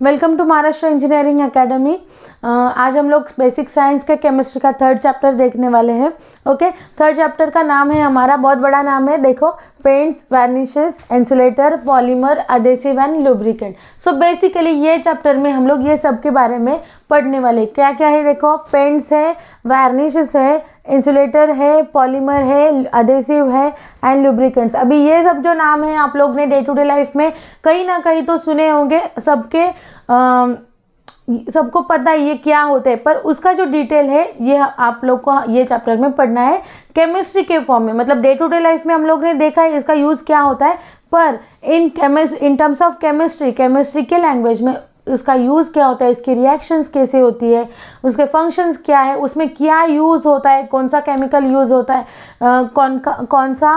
Welcome to Maharashtra Engineering Academy. आज हम लोग बेसिक साइंस के केमिस्ट्री का थर्ड चैप्टर देखने वाले हैं ओके थर्ड चैप्टर का नाम है हमारा बहुत बड़ा नाम है देखो paints varnishes insulator polymer adhesive and lubricant so basically ये चैप्टर में हम लोग ये सब के बारे में पढ़ने वाले क्या क्या है देखो पेंट्स है वार्निशेस है इंसुलेटर है पॉलीमर है अधेसिव है एंड लुब्रिकेंट्स अभी ये सब जो नाम है आप लोग ने डे टू डे लाइफ में कहीं ना कहीं तो सुने होंगे सबके सबको पता है ये क्या होता है पर उसका जो डिटेल है ये आप लोग को ये चैप्टर में पढ़ना है केमिस्ट्री के फॉर्म में मतलब डे टू डे लाइफ में हम लोग ने देखा है इसका यूज़ क्या होता है पर in chemist in terms of chemistry chemistry के लैंग्वेज में उसका यूज़ क्या होता है इसकी रिएक्शंस कैसे होती है उसके फंक्शंस क्या है उसमें क्या यूज़ होता है कौन सा केमिकल यूज़ होता है आ, कौन का कौन सा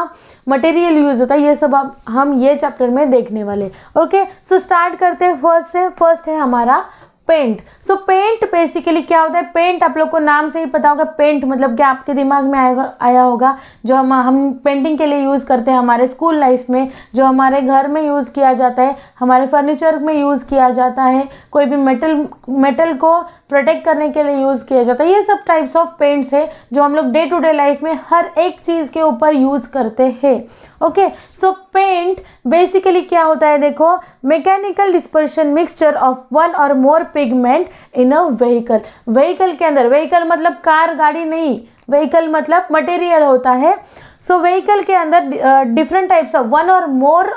मटेरियल यूज़ होता है ये सब हम ये चैप्टर में देखने वाले ओके सो स्टार्ट करते हैं फर्स्ट है फर्स्ट है हमारा पेंट सो पेंट बेसिकली क्या होता है पेंट आप लोग को नाम से ही पता होगा पेंट मतलब क्या आपके दिमाग में आएगा आया होगा जो हम हम पेंटिंग के लिए यूज़ करते हैं हमारे स्कूल लाइफ में जो हमारे घर में यूज़ किया जाता है हमारे फर्नीचर में यूज़ किया जाता है कोई भी मेटल मेटल को प्रोटेक्ट करने के लिए यूज़ किया जाता है ये सब टाइप्स ऑफ पेंट्स है जो हम लोग डे टू डे लाइफ में हर एक चीज़ के ऊपर यूज़ करते हैं ओके सो पेंट बेसिकली क्या होता है देखो mechanical dispersion mixture of one or more pigment in a vehicle vehicle के अंदर व्हीकल मतलब कार गाड़ी नहीं व्हीकल मतलब मटेरियल होता है सो so, व्हीकल के अंदर different types of one or more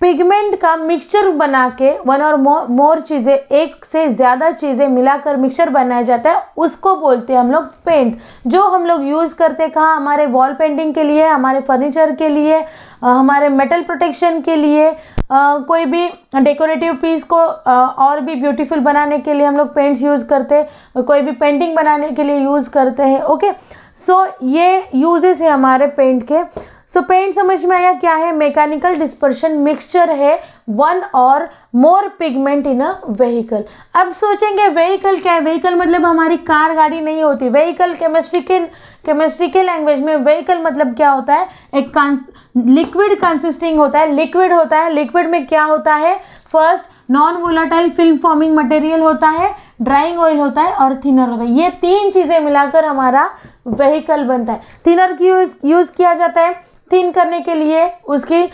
pigment का मिक्सचर बना के वन और मोर चीज़ें एक से ज़्यादा चीज़ें मिलाकर मिक्सचर बनाया जाता है उसको बोलते हैं हम लोग पेंट जो हम लोग यूज़ करते हैं कहाँ हमारे वॉल पेंटिंग के लिए हमारे फर्नीचर के लिए हमारे मेटल प्रोटेक्शन के लिए कोई भी डेकोरेटिव पीस को और भी ब्यूटीफुल बनाने के लिए हम लोग पेंट्स यूज़ करते हैं कोई भी पेंटिंग बनाने के लिए यूज़ करते हैं ओके सो ये यूजेस है हमारे पेंट के सो so, पेंट समझ में आया क्या है मैकेनिकल डिस्पर्शन मिक्सचर है one or more pigment in a vehicle अब सोचेंगे व्हीकल क्या है व्हीकल मतलब हमारी कार गाड़ी नहीं होती व्हीकल केमिस्ट्री के केमिस्ट्री के लैंग्वेज में व्हीकल मतलब क्या होता है एक कॉन्स लिक्विड कंसिस्टिंग होता है लिक्विड होता है लिक्विड में क्या होता है first non volatile film forming material होता है ड्राइंग ऑयल होता है और थिनर होता है ये तीन चीज़ें मिलाकर हमारा वहीकल बनता है थिनर की यूज यूज़ किया जाता है थिन करने के लिए उसकी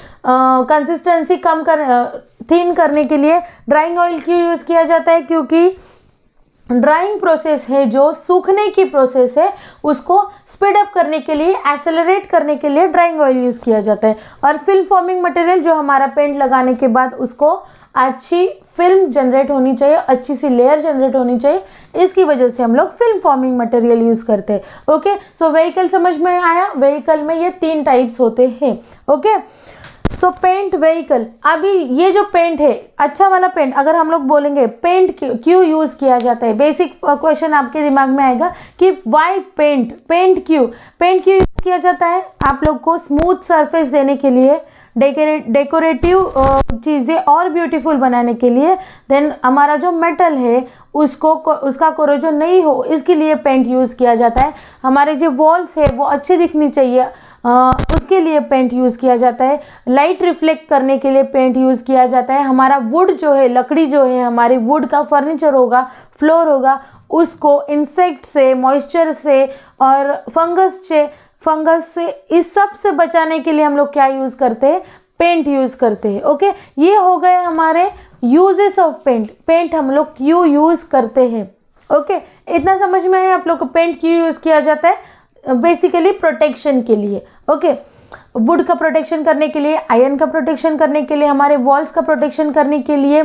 कंसिस्टेंसी कम कर थिन करने के लिए ड्राइंग ऑयल क्यों यूज़ किया जाता है क्योंकि ड्राइंग प्रोसेस है जो सूखने की प्रोसेस है उसको स्पीड अप करने के लिए एक्सेलरेट करने के लिए ड्राइंग ऑयल यूज़ किया जाता है और फिल्म फॉर्मिंग मटेरियल जो हमारा पेंट लगाने के बाद उसको अच्छी फिल्म जनरेट होनी चाहिए अच्छी सी लेयर जनरेट होनी चाहिए इसकी वजह से हम लोग फिल्म फॉर्मिंग मटेरियल यूज़ करते हैं ओके सो व्हीकल समझ में आया व्हीकल में ये तीन टाइप्स होते हैं okay okay? So paint vehicle अभी ये जो पेंट है अच्छा वाला पेंट अगर हम लोग बोलेंगे पेंट क्यों यूज़ किया जाता है बेसिक क्वेश्चन uh, आपके दिमाग में आएगा कि वाई पेंट पेंट क्यों पेंट क्यों यूज़ किया जाता है आप लोग को स्मूथ सरफेस देने के लिए डेकोरेटिव uh, चीज़ें और ब्यूटीफुल बनाने के लिए देन हमारा जो मेटल है उसको उसका कोरोजो नहीं हो इसके लिए पेंट यूज़ किया जाता है हमारे जो वॉल्स है वो अच्छे दिखनी चाहिए उसके लिए पेंट यूज़ किया जाता है लाइट रिफ्लेक्ट करने के लिए पेंट यूज़ किया जाता है हमारा वुड जो है लकड़ी जो है हमारी वुड का फर्नीचर होगा फ्लोर होगा उसको इंसेक्ट से मॉइस्चर से और फंगस से फंगस से इस सब से बचाने के लिए हम लोग क्या यूज़ करते हैं पेंट यूज़ करते हैं ओके ये हो गए हमारे यूजेस ऑफ पेंट पेंट हम लोग क्यों यूज़ करते हैं ओके इतना समझ में आया आप लोग को पेंट क्यों यूज़ किया जाता है बेसिकली प्रोटेक्शन के लिए ओके वुड का प्रोटेक्शन करने के लिए आयरन का प्रोटेक्शन करने के लिए हमारे वॉल्स का प्रोटेक्शन करने के लिए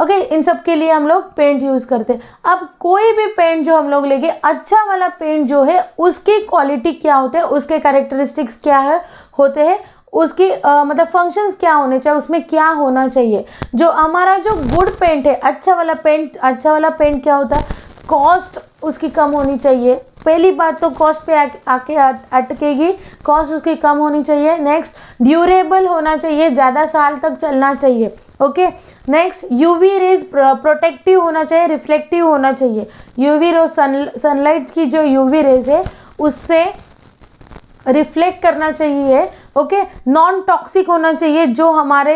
ओके okay, इन सब के लिए हम लोग पेंट यूज़ करते हैं अब कोई भी पेंट जो हम लोग लेंगे अच्छा वाला पेंट जो है उसकी क्वालिटी क्या होते हैं उसके कैरेक्टरिस्टिक्स क्या है होते हैं उसकी आ, मतलब फंक्शंस क्या होने चाहिए उसमें क्या होना चाहिए जो हमारा जो गुड पेंट है अच्छा वाला पेंट अच्छा वाला पेंट क्या होता है कॉस्ट उसकी कम होनी चाहिए पहली बात तो कॉस्ट पे आके अटकेगी कॉस्ट उसकी कम होनी चाहिए नेक्स्ट ड्यूरेबल होना चाहिए ज़्यादा साल तक चलना चाहिए okay next UV rays protective होना चाहिए रिफ्लेक्टिव होना चाहिए यूवी रोज सन सनलाइट की जो यूवी रेज है उससे रिफ्लेक्ट करना चाहिए ओके नॉन टॉक्सिक होना चाहिए जो हमारे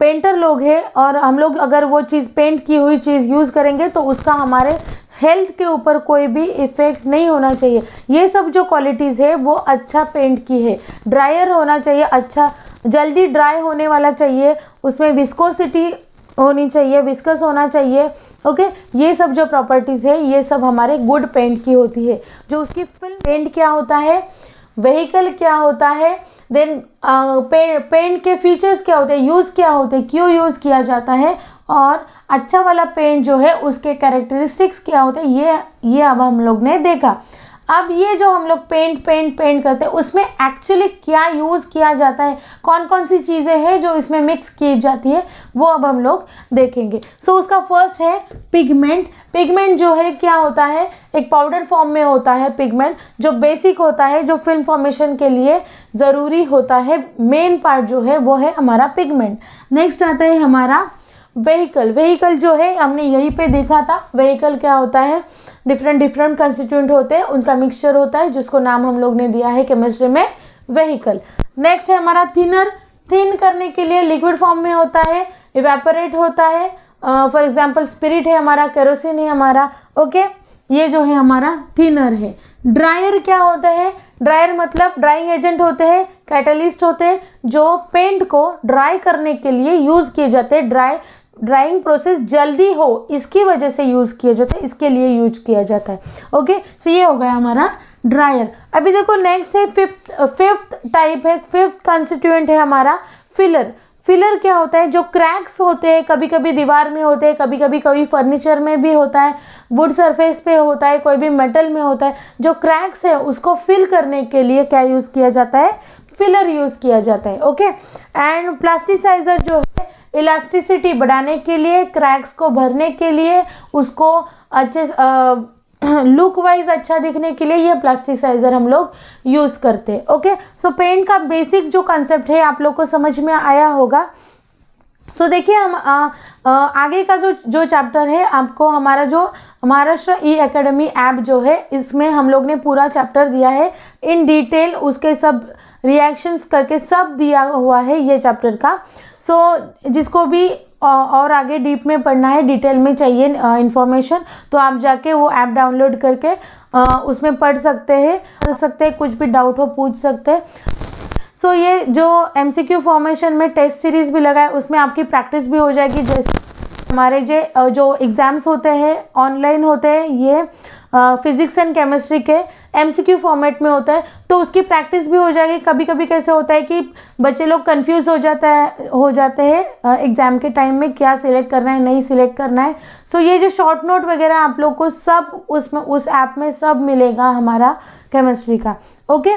पेंटर लोग हैं और हम लोग अगर वो चीज़ पेंट की हुई चीज़ यूज़ करेंगे तो उसका हमारे हेल्थ के ऊपर कोई भी इफ़ेक्ट नहीं होना चाहिए ये सब जो क्वालिटीज़ है वो अच्छा पेंट की है ड्रायर होना चाहिए अच्छा जल्दी ड्राई होने वाला चाहिए उसमें विस्कोसिटी होनी चाहिए विस्कस होना चाहिए ओके ये सब जो प्रॉपर्टीज़ है ये सब हमारे गुड पेंट की होती है जो उसकी फिल्म पेंट क्या होता है व्हीकल क्या होता है देन पेंट पेंट के फीचर्स क्या होते हैं यूज़ क्या होते हैं क्यों यूज़ किया जाता है और अच्छा वाला पेंट जो है उसके कैरेक्टरिस्टिक्स क्या होते हैं ये ये अब हम लोग ने देखा अब ये जो हम लोग पेंट पेंट पेंट करते हैं उसमें एक्चुअली क्या यूज़ किया जाता है कौन कौन सी चीज़ें हैं जो इसमें मिक्स की जाती है वो अब हम लोग देखेंगे सो so, उसका फर्स्ट है पिगमेंट पिगमेंट जो है क्या होता है एक पाउडर फॉर्म में होता है पिगमेंट जो बेसिक होता है जो फिल्म फॉर्मेशन के लिए ज़रूरी होता है मेन पार्ट जो है वो है हमारा पिगमेंट नेक्स्ट आता है हमारा व्हीकल व्हीकल जो है हमने यहीं पे देखा था व्हीकल क्या होता है डिफरेंट डिफरेंट कंस्टिट्यूंट होते हैं उनका मिक्सचर होता है जिसको नाम हम लोग ने दिया है केमिस्ट्री में व्हीकल नेक्स्ट है हमारा थिनर थिन करने के लिए लिक्विड फॉर्म में होता है इवेपोरेट होता है फॉर एग्जाम्पल स्पिरिट है हमारा केरोसिन है हमारा ओके okay? ये जो है हमारा थिनर है ड्रायर क्या होता है ड्रायर मतलब ड्राइंग एजेंट होते हैं कैटलिस्ट होते हैं जो पेंट को ड्राई करने के लिए यूज़ किए जाते हैं ड्राई ड्राइंग प्रोसेस जल्दी हो इसकी वजह से यूज़ किया जाता है इसके लिए यूज किया जाता है ओके सो ये हो गया हमारा ड्रायर अभी देखो नेक्स्ट है फिफ्थ फिफ्थ टाइप है फिफ्थ कॉन्स्टिट्यूएंट है हमारा फिलर फिलर क्या होता है जो क्रैक्स होते हैं कभी कभी दीवार में होते हैं कभी कभी कभी फर्नीचर में भी होता है वुड सरफेस पे होता है कोई भी मेटल में होता है जो क्रैक्स है उसको फिल करने के लिए क्या यूज़ किया जाता है फिलर यूज़ किया जाता है ओके एंड प्लास्टिसाइजर जो इलास्टिसिटी बढ़ाने के लिए क्रैक्स को भरने के लिए उसको अच्छे लुक वाइज अच्छा दिखने के लिए ये प्लास्टिसाइजर हम लोग यूज़ करते हैं ओके सो पेंट का बेसिक जो कंसेप्ट है आप लोग को समझ में आया होगा सो so, देखिए हम आ, आ, आगे का जो जो चैप्टर है आपको हमारा जो महाराष्ट्र ई एकेडमी ऐप जो है इसमें हम लोग ने पूरा चैप्टर दिया है इन डिटेल उसके सब रिएक्शंस करके सब दिया हुआ है ये चैप्टर का सो so, जिसको भी और आगे डीप में पढ़ना है डिटेल में चाहिए इन्फॉर्मेशन तो आप जाके वो ऐप डाउनलोड करके उसमें पढ़ सकते हैं पढ़ सकते हैं कुछ भी डाउट हो पूछ सकते हैं सो so, ये जो एम सी क्यू फॉर्मेशन में टेस्ट सीरीज़ भी लगा है उसमें आपकी प्रैक्टिस भी हो जाएगी जैसे हमारे जे जो एग्ज़ाम्स होते हैं ऑनलाइन होते हैं ये फिज़िक्स एंड केमिस्ट्री के एमसीक्यू फॉर्मेट में होता है तो उसकी प्रैक्टिस भी हो जाएगी कभी कभी कैसे होता है कि बच्चे लोग कंफ्यूज हो जाता है हो जाते हैं एग्ज़ाम के टाइम में क्या सिलेक्ट करना है नहीं सिलेक्ट करना है सो ये जो शॉर्ट नोट वगैरह आप लोग को सब उसमें उस ऐप में सब मिलेगा हमारा केमिस्ट्री का ओके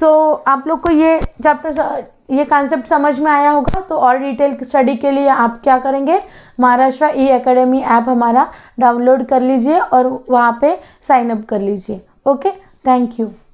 सो आप लोग को ये चैप्टर ये कॉन्सेप्ट समझ में आया होगा तो और डिटेल स्टडी के लिए आप क्या करेंगे महाराष्ट्र ई एकेडमी ऐप हमारा डाउनलोड कर लीजिए और वहाँ पे साइन अप कर लीजिए ओके Thank you.